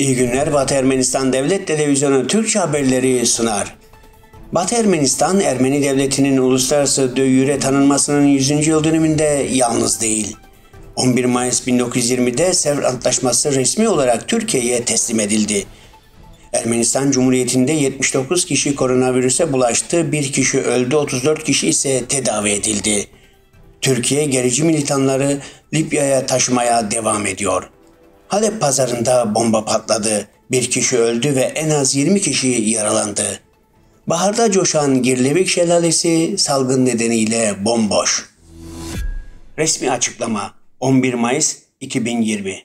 İyi günler Batı Ermenistan Devlet Televizyonu Türkçe haberleri sunar. Batı Ermenistan, Ermeni Devleti'nin uluslararası döyüre tanınmasının 100. yıl dönümünde yalnız değil. 11 Mayıs 1920'de Sevr Antlaşması resmi olarak Türkiye'ye teslim edildi. Ermenistan Cumhuriyeti'nde 79 kişi koronavirüse bulaştı, 1 kişi öldü, 34 kişi ise tedavi edildi. Türkiye gerici militanları Libya'ya taşımaya devam ediyor.'' Halep pazarında bomba patladı. Bir kişi öldü ve en az 20 kişi yaralandı. Baharda coşan Girlevik Şelalesi salgın nedeniyle bomboş. Resmi açıklama 11 Mayıs 2020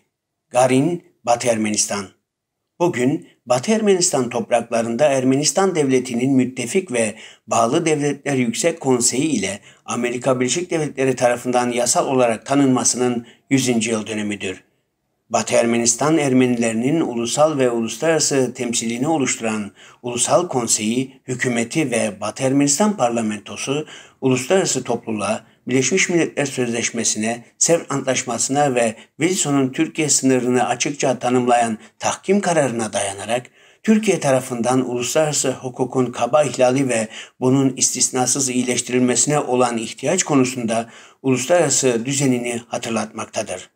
Garin, Batı Ermenistan Bugün Batı Ermenistan topraklarında Ermenistan Devleti'nin müttefik ve bağlı devletler yüksek konseyi ile Amerika Birleşik Devletleri tarafından yasal olarak tanınmasının 100. yıl dönümüdür. Batı Ermenistan Ermenilerinin ulusal ve uluslararası temsilini oluşturan Ulusal Konseyi, hükümeti ve Batı Ermenistan parlamentosu uluslararası topluluğa, Birleşmiş Milletler Sözleşmesi'ne, Sevr Antlaşması'na ve Wilson'un Türkiye sınırını açıkça tanımlayan tahkim kararına dayanarak Türkiye tarafından uluslararası hukukun kaba ihlali ve bunun istisnasız iyileştirilmesine olan ihtiyaç konusunda uluslararası düzenini hatırlatmaktadır.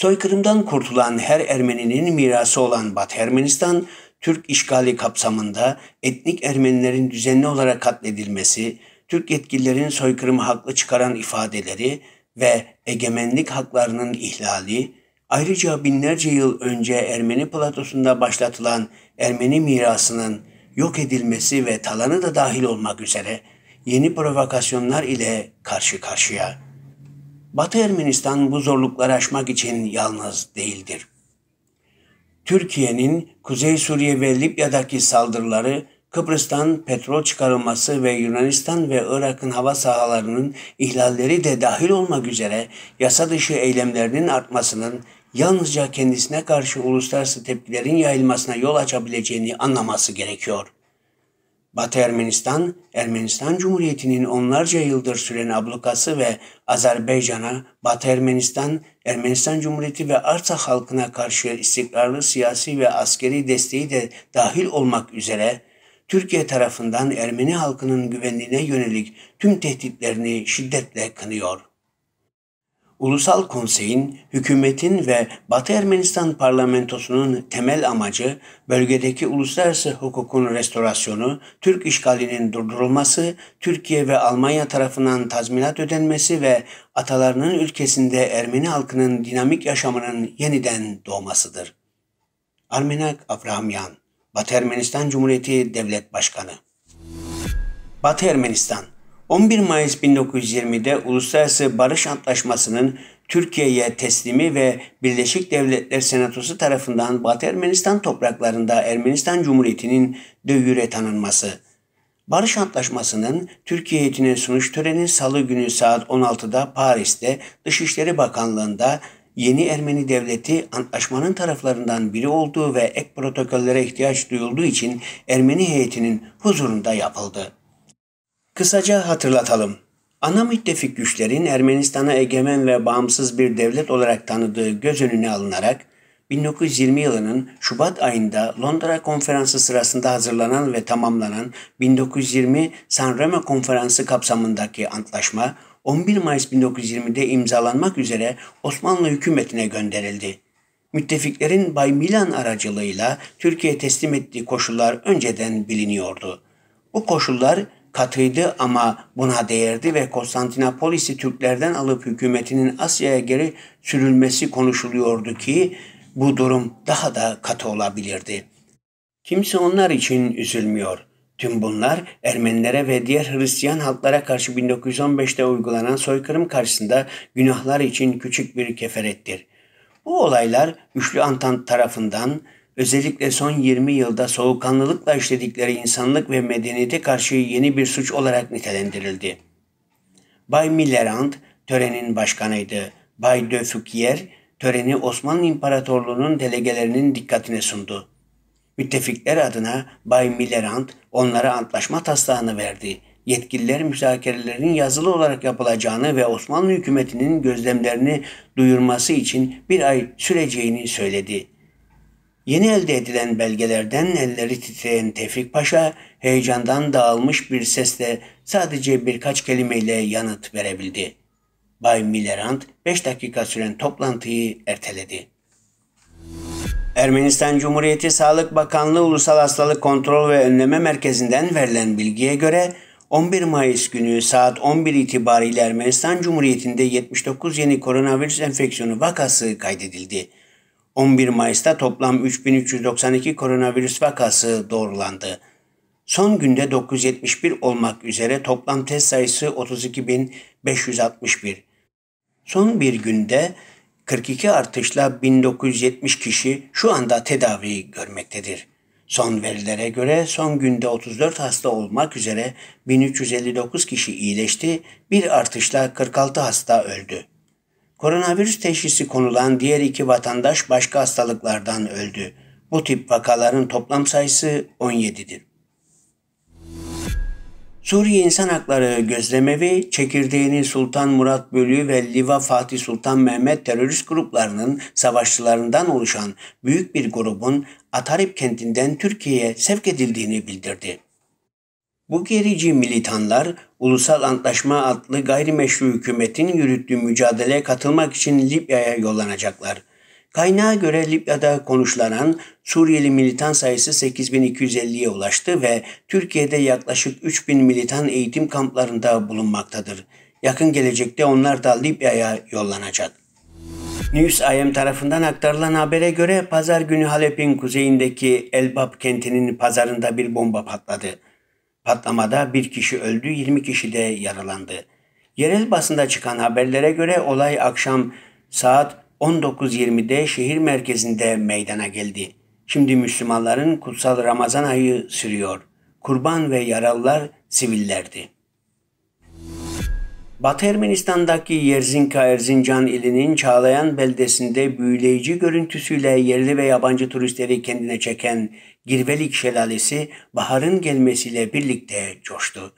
Soykırımdan kurtulan her Ermeninin mirası olan Batı Ermenistan, Türk işgali kapsamında etnik Ermenilerin düzenli olarak katledilmesi, Türk yetkililerin soykırımı haklı çıkaran ifadeleri ve egemenlik haklarının ihlali, ayrıca binlerce yıl önce Ermeni platosunda başlatılan Ermeni mirasının yok edilmesi ve talanı da dahil olmak üzere yeni provokasyonlar ile karşı karşıya. Batı Ermenistan bu zorlukları aşmak için yalnız değildir. Türkiye'nin Kuzey Suriye ve Libya'daki saldırıları, Kıbrıs'tan petrol çıkarılması ve Yunanistan ve Irak'ın hava sahalarının ihlalleri de dahil olmak üzere yasa dışı eylemlerinin artmasının yalnızca kendisine karşı uluslararası tepkilerin yayılmasına yol açabileceğini anlaması gerekiyor.'' Batı Ermenistan, Ermenistan Cumhuriyeti'nin onlarca yıldır süren ablukası ve Azerbaycan'a, Batı Ermenistan, Ermenistan Cumhuriyeti ve Artsakh halkına karşı istikrarlı siyasi ve askeri desteği de dahil olmak üzere Türkiye tarafından Ermeni halkının güvenliğine yönelik tüm tehditlerini şiddetle kınıyor. Ulusal Konsey'in, hükümetin ve Batı Ermenistan parlamentosunun temel amacı bölgedeki uluslararası hukukun restorasyonu, Türk işgalinin durdurulması, Türkiye ve Almanya tarafından tazminat ödenmesi ve atalarının ülkesinde Ermeni halkının dinamik yaşamının yeniden doğmasıdır. Armenak Avrahamyan, Batı Ermenistan Cumhuriyeti Devlet Başkanı Batı Ermenistan 11 Mayıs 1920'de Uluslararası Barış Antlaşması'nın Türkiye'ye teslimi ve Birleşik Devletler Senatosu tarafından Batı Ermenistan topraklarında Ermenistan Cumhuriyeti'nin dövüre tanınması. Barış Antlaşması'nın Türkiye heyetine sunuş töreni salı günü saat 16'da Paris'te Dışişleri Bakanlığı'nda yeni Ermeni devleti antlaşmanın taraflarından biri olduğu ve ek protokollere ihtiyaç duyulduğu için Ermeni heyetinin huzurunda yapıldı. Kısaca hatırlatalım. Ana müttefik güçlerin Ermenistan'a egemen ve bağımsız bir devlet olarak tanıdığı göz önüne alınarak 1920 yılının Şubat ayında Londra Konferansı sırasında hazırlanan ve tamamlanan 1920 San Remo Konferansı kapsamındaki antlaşma 11 Mayıs 1920'de imzalanmak üzere Osmanlı hükümetine gönderildi. Müttefiklerin Bay Milan aracılığıyla Türkiye teslim ettiği koşullar önceden biliniyordu. Bu koşullar katıydı ama buna değerdi ve Konstantinopolis'i Türklerden alıp hükümetinin Asya'ya geri sürülmesi konuşuluyordu ki bu durum daha da katı olabilirdi. Kimse onlar için üzülmüyor. Tüm bunlar Ermenilere ve diğer Hristiyan halklara karşı 1915'te uygulanan soykırım karşısında günahlar için küçük bir keferettir. Bu olaylar Üçlü Antant tarafından özellikle son 20 yılda soğukkanlılıkla işledikleri insanlık ve medeniyete karşı yeni bir suç olarak nitelendirildi. Bay Millerand törenin başkanıydı. Bay de Fouquier töreni Osmanlı İmparatorluğu'nun delegelerinin dikkatine sundu. Müttefikler adına Bay Millerand onlara antlaşma taslağını verdi. Yetkililer müzakerelerin yazılı olarak yapılacağını ve Osmanlı hükümetinin gözlemlerini duyurması için bir ay süreceğini söyledi.'' Yeni elde edilen belgelerden elleri titreyen Tevfik Paşa heyecandan dağılmış bir sesle sadece birkaç kelimeyle yanıt verebildi. Bay Millerand 5 dakika süren toplantıyı erteledi. Ermenistan Cumhuriyeti Sağlık Bakanlığı Ulusal Hastalık Kontrol ve Önleme Merkezi'nden verilen bilgiye göre 11 Mayıs günü saat 11 itibariyle Ermenistan Cumhuriyeti'nde 79 yeni koronavirüs enfeksiyonu vakası kaydedildi. 11 Mayıs'ta toplam 3392 koronavirüs vakası doğrulandı. Son günde 971 olmak üzere toplam test sayısı 32561. Son bir günde 42 artışla 1970 kişi şu anda tedavi görmektedir. Son verilere göre son günde 34 hasta olmak üzere 1359 kişi iyileşti, bir artışla 46 hasta öldü. Koronavirüs teşhisi konulan diğer iki vatandaş başka hastalıklardan öldü. Bu tip vakaların toplam sayısı 17'dir. Suriye İnsan Hakları Gözlemevi, çekirdeğini Sultan Murat Bölüğü ve Liva Fatih Sultan Mehmet terörist gruplarının savaşçılarından oluşan büyük bir grubun Atarip kentinden Türkiye'ye sevk edildiğini bildirdi. Bu gerici militanlar Ulusal Antlaşma adlı gayrimeşru hükümetin yürüttüğü mücadeleye katılmak için Libya'ya yollanacaklar. Kaynağa göre Libya'da konuşlanan Suriyeli militan sayısı 8250'ye ulaştı ve Türkiye'de yaklaşık 3000 militan eğitim kamplarında bulunmaktadır. Yakın gelecekte onlar da Libya'ya yollanacak. News IM tarafından aktarılan habere göre pazar günü Halep'in kuzeyindeki Elbab kentinin pazarında bir bomba patladı. Patlamada bir kişi öldü, 20 kişi de yaralandı. Yerel basında çıkan haberlere göre olay akşam saat 19.20'de şehir merkezinde meydana geldi. Şimdi Müslümanların kutsal Ramazan ayı sürüyor. Kurban ve yaralılar sivillerdi. Batı Ermenistan'daki Yerzinka Erzincan ilinin Çağlayan beldesinde büyüleyici görüntüsüyle yerli ve yabancı turistleri kendine çeken Girvelik Şelalesi baharın gelmesiyle birlikte coştu.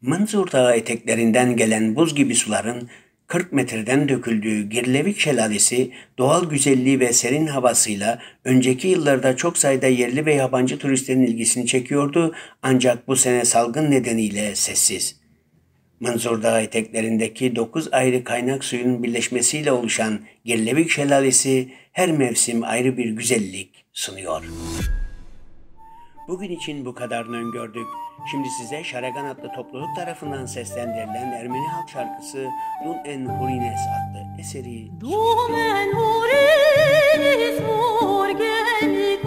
Mınzur Dağı eteklerinden gelen buz gibi suların 40 metreden döküldüğü Girlevik Şelalesi doğal güzelliği ve serin havasıyla önceki yıllarda çok sayıda yerli ve yabancı turistlerin ilgisini çekiyordu ancak bu sene salgın nedeniyle sessiz. Manzur Dağı eteklerindeki 9 ayrı kaynak suyunun birleşmesiyle oluşan Gellebik Şelalesi her mevsim ayrı bir güzellik sunuyor. Bugün için bu kadarını öngördük. Şimdi size Şaragan adlı topluluk tarafından seslendirilen Ermeni halk şarkısı Dun en Hurines adlı eseri. Dun en Hurines, Hurgenik